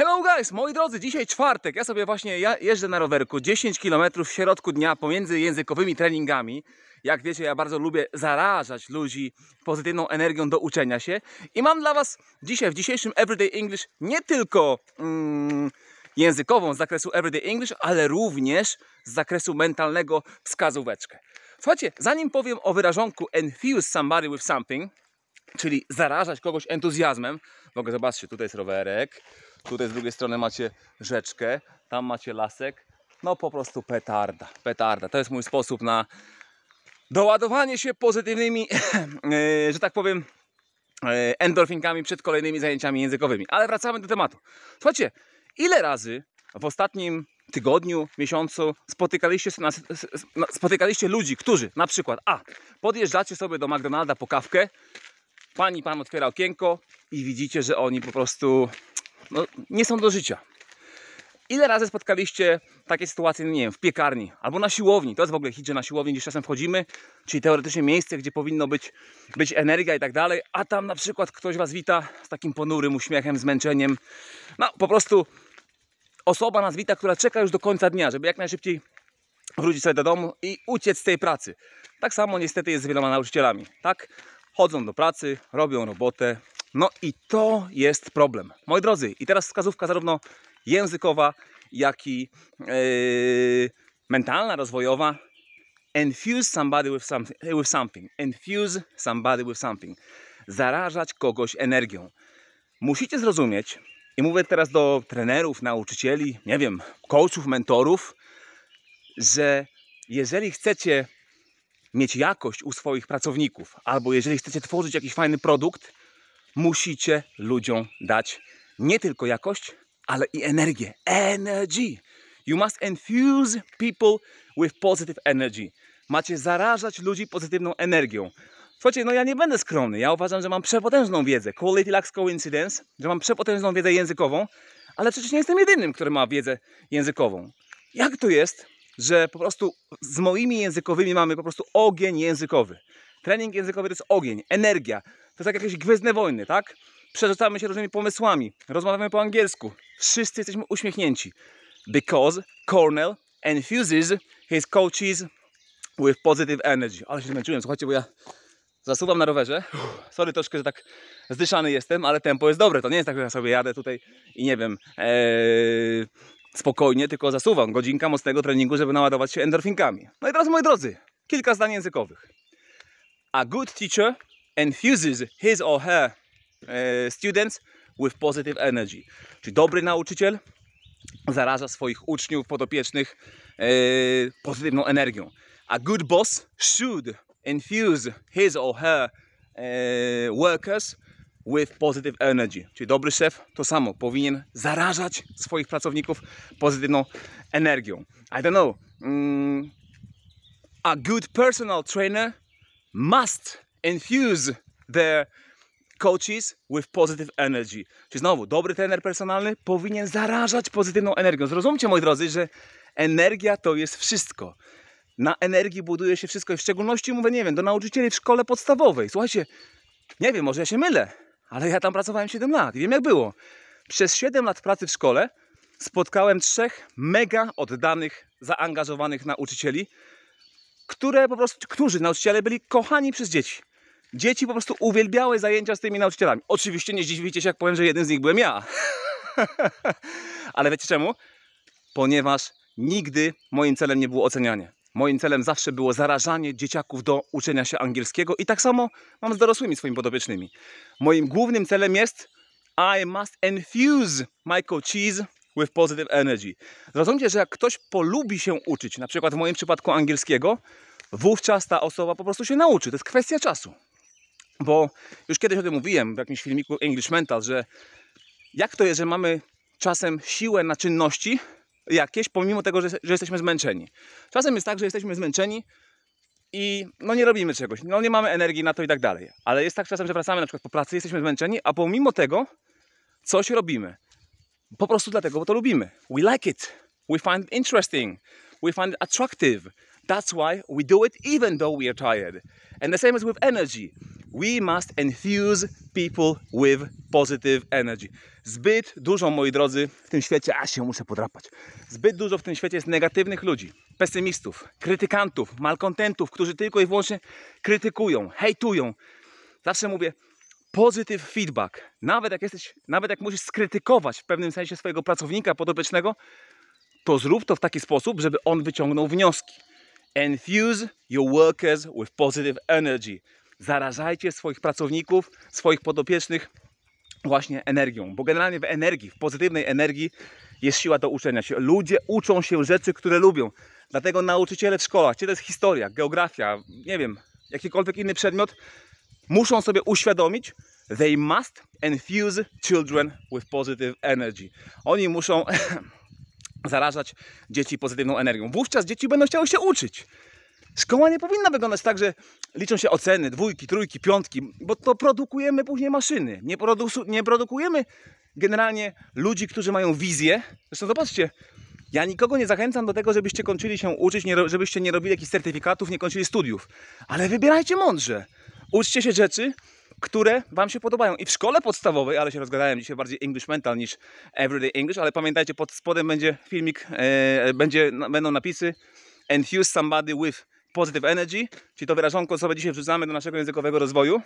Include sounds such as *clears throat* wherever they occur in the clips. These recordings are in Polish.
Hello guys, moi drodzy, dzisiaj czwartek, ja sobie właśnie jeżdżę na rowerku 10 km w środku dnia pomiędzy językowymi treningami. Jak wiecie, ja bardzo lubię zarażać ludzi pozytywną energią do uczenia się i mam dla Was dzisiaj w dzisiejszym Everyday English nie tylko mm, językową z zakresu Everyday English, ale również z zakresu mentalnego wskazóweczkę. Słuchajcie, zanim powiem o wyrażonku Enfuse somebody with something, czyli zarażać kogoś entuzjazmem, mogę zobaczyć tutaj jest rowerek, Tutaj z drugiej strony macie rzeczkę, tam macie lasek. No po prostu petarda, petarda. To jest mój sposób na doładowanie się pozytywnymi, *clears throat* e, że tak powiem, e, endorfinkami przed kolejnymi zajęciami językowymi. Ale wracamy do tematu. Słuchajcie, ile razy w ostatnim tygodniu, miesiącu spotykaliście, spotykaliście ludzi, którzy na przykład a, podjeżdżacie sobie do McDonalda po kawkę, pani pan otwiera okienko i widzicie, że oni po prostu no, nie są do życia. Ile razy spotkaliście takie sytuacje, no nie wiem, w piekarni albo na siłowni? To jest w ogóle hit, że na siłowni gdzieś czasem wchodzimy, czyli teoretycznie miejsce, gdzie powinno być, być energia i tak dalej, a tam na przykład ktoś Was wita z takim ponurym uśmiechem, zmęczeniem. No, po prostu osoba nas wita, która czeka już do końca dnia, żeby jak najszybciej wrócić sobie do domu i uciec z tej pracy. Tak samo niestety jest z wieloma nauczycielami, tak? Chodzą do pracy, robią robotę, no i to jest problem. Moi drodzy, i teraz wskazówka zarówno językowa, jak i yy, mentalna, rozwojowa. Infuse somebody with, with something. Infuse somebody with something. Zarażać kogoś energią. Musicie zrozumieć, i mówię teraz do trenerów, nauczycieli, nie wiem, coachów, mentorów, że jeżeli chcecie mieć jakość u swoich pracowników, albo jeżeli chcecie tworzyć jakiś fajny produkt, musicie ludziom dać nie tylko jakość, ale i energię. Energy! You must infuse people with positive energy. Macie zarażać ludzi pozytywną energią. Słuchajcie, no ja nie będę skromny. Ja uważam, że mam przepotężną wiedzę. Quality lacks coincidence, że mam przepotężną wiedzę językową, ale przecież nie jestem jedynym, który ma wiedzę językową. Jak to jest, że po prostu z moimi językowymi mamy po prostu ogień językowy? Trening językowy to jest ogień, energia. To jest jak jakieś gwiezdne wojny, tak? Przerzucamy się różnymi pomysłami, rozmawiamy po angielsku. Wszyscy jesteśmy uśmiechnięci. Because Cornell infuses his coaches with positive energy. Ale się zmęczyłem, słuchajcie, bo ja zasuwam na rowerze. Uff, *sighs* sorry troszkę, że tak zdyszany jestem, ale tempo jest dobre. To nie jest tak, że ja sobie jadę tutaj i nie wiem... Ee spokojnie, tylko zasuwam godzinka mocnego treningu, żeby naładować się endorfinkami. No i teraz moi drodzy, kilka zdań językowych. A good teacher infuses his or her e, students with positive energy. Czyli dobry nauczyciel zaraża swoich uczniów, podopiecznych e, pozytywną energią. A good boss should infuse his or her e, workers with positive energy. Czyli dobry szef to samo, powinien zarażać swoich pracowników pozytywną energią. I don't know. Mm, a good personal trainer must infuse their coaches with positive energy. Czyli znowu, dobry trener personalny powinien zarażać pozytywną energią. Zrozumcie, moi drodzy, że energia to jest wszystko. Na energii buduje się wszystko w szczególności mówię, nie wiem, do nauczycieli w szkole podstawowej. Słuchajcie, nie wiem, może ja się mylę, ale ja tam pracowałem 7 lat i wiem jak było. Przez 7 lat pracy w szkole spotkałem trzech mega oddanych, zaangażowanych nauczycieli, które po prostu, którzy nauczyciele byli kochani przez dzieci. Dzieci po prostu uwielbiały zajęcia z tymi nauczycielami. Oczywiście nie zdziwicie się, jak powiem, że jednym z nich byłem ja. *laughs* Ale wiecie czemu? Ponieważ nigdy moim celem nie było ocenianie. Moim celem zawsze było zarażanie dzieciaków do uczenia się angielskiego i tak samo mam z dorosłymi swoimi podobiecznymi. Moim głównym celem jest I must infuse my coaches with positive energy. Zrozumcie, że jak ktoś polubi się uczyć, na przykład w moim przypadku angielskiego, wówczas ta osoba po prostu się nauczy. To jest kwestia czasu. Bo już kiedyś o tym mówiłem w jakimś filmiku English Mental, że jak to jest, że mamy czasem siłę na czynności jakieś, pomimo tego, że, że jesteśmy zmęczeni. Czasem jest tak, że jesteśmy zmęczeni i no nie robimy czegoś, no nie mamy energii na to i tak dalej. Ale jest tak czasem, że wracamy na przykład po pracy, jesteśmy zmęczeni, a pomimo tego coś robimy. Po prostu dlatego, bo to lubimy. We like it. We find it interesting. We find it attractive. That's why we do it even though we are tired. And the same is with energy. We must infuse people with positive energy. Zbyt dużo, moi drodzy, w tym świecie, a się muszę podrapać, zbyt dużo w tym świecie jest negatywnych ludzi, pesymistów, krytykantów, malkontentów, którzy tylko i wyłącznie krytykują, hejtują. Zawsze mówię, pozytyw feedback. Nawet jak jesteś, nawet jak musisz skrytykować w pewnym sensie swojego pracownika podopiecznego, to zrób to w taki sposób, żeby on wyciągnął wnioski. Infuse your workers with positive energy. Zarażajcie swoich pracowników, swoich podopiecznych właśnie energią, bo generalnie w energii, w pozytywnej energii jest siła do uczenia się. Ludzie uczą się rzeczy, które lubią. Dlatego nauczyciele w szkołach, czy to jest historia, geografia, nie wiem, jakikolwiek inny przedmiot, muszą sobie uświadomić, they must infuse children with positive energy. Oni muszą *laughs* zarażać dzieci pozytywną energią. Wówczas dzieci będą chciały się uczyć. Szkoła nie powinna wyglądać tak, że liczą się oceny, dwójki, trójki, piątki, bo to produkujemy później maszyny. Nie, nie produkujemy generalnie ludzi, którzy mają wizję. Zresztą zobaczcie, ja nikogo nie zachęcam do tego, żebyście kończyli się uczyć, nie, żebyście nie robili jakichś certyfikatów, nie kończyli studiów. Ale wybierajcie mądrze. Uczcie się rzeczy, które Wam się podobają. I w szkole podstawowej, ale się rozgadałem dzisiaj bardziej English Mental niż Everyday English, ale pamiętajcie, pod spodem będzie filmik, e, będzie, będą napisy Enthuse somebody with positive energy, czyli to wyrażonko sobie dzisiaj wrzucamy do naszego językowego rozwoju.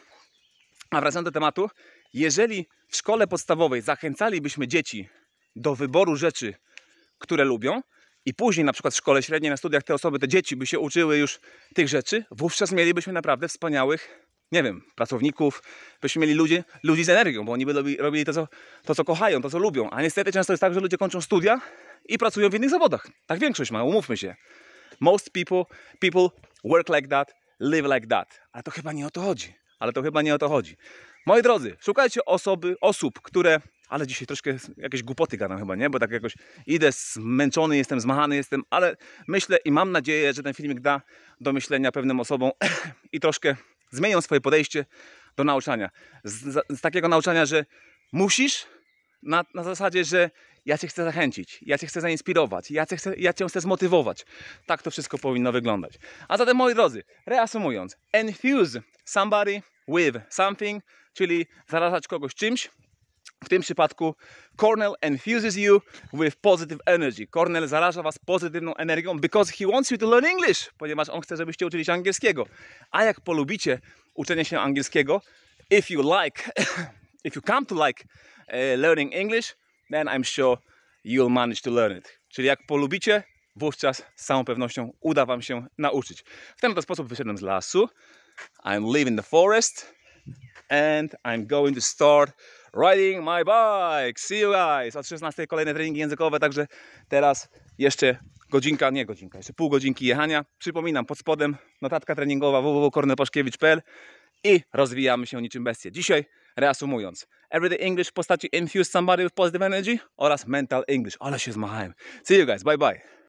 A wracając do tematu, jeżeli w szkole podstawowej zachęcalibyśmy dzieci do wyboru rzeczy, które lubią, i później na przykład w szkole średniej, na studiach te osoby, te dzieci by się uczyły już tych rzeczy, wówczas mielibyśmy naprawdę wspaniałych nie wiem, pracowników, byśmy mieli ludzi, ludzi z energią, bo oni by robili, to co, to, co kochają, to, co lubią. A niestety często jest tak, że ludzie kończą studia i pracują w innych zawodach. Tak większość ma, umówmy się. Most people, people work like that, live like that. Ale to chyba nie o to chodzi. Ale to chyba nie o to chodzi. Moi drodzy, szukajcie osoby, osób, które ale dzisiaj troszkę jakieś głupoty gadam chyba, nie? Bo tak jakoś idę zmęczony, jestem zmachany, jestem, ale myślę i mam nadzieję, że ten filmik da do myślenia pewnym osobom *coughs* i troszkę zmienią swoje podejście do nauczania. Z, z takiego nauczania, że musisz, na, na zasadzie, że ja Cię chcę zachęcić, ja Cię chcę zainspirować, ja cię chcę, ja cię chcę zmotywować. Tak to wszystko powinno wyglądać. A zatem, moi drodzy, reasumując, infuse somebody with something, czyli zarażać kogoś czymś, w tym przypadku Cornell infuses you with positive energy. Cornell zaraża was pozytywną energią because he wants you to learn English, ponieważ on chce, żebyście uczyli się angielskiego. A jak polubicie uczenie się angielskiego, if you like, *coughs* if you come to like e, learning English, then I'm sure you'll manage to learn it. Czyli jak polubicie, wówczas z całą pewnością uda wam się nauczyć. W ten sposób wyszedłem z lasu. I'm leaving the forest and I'm going to start Riding my bike, see you guys. Od 16 kolejne treningi językowe, także teraz jeszcze godzinka, nie godzinka, jeszcze pół godzinki jechania. Przypominam, pod spodem notatka treningowa www.kornepaszkiewicz.pl i rozwijamy się niczym bestie. Dzisiaj reasumując, Everyday English w postaci Infuse Somebody with Positive Energy oraz Mental English. Ale się zmachałem. See you guys, bye bye.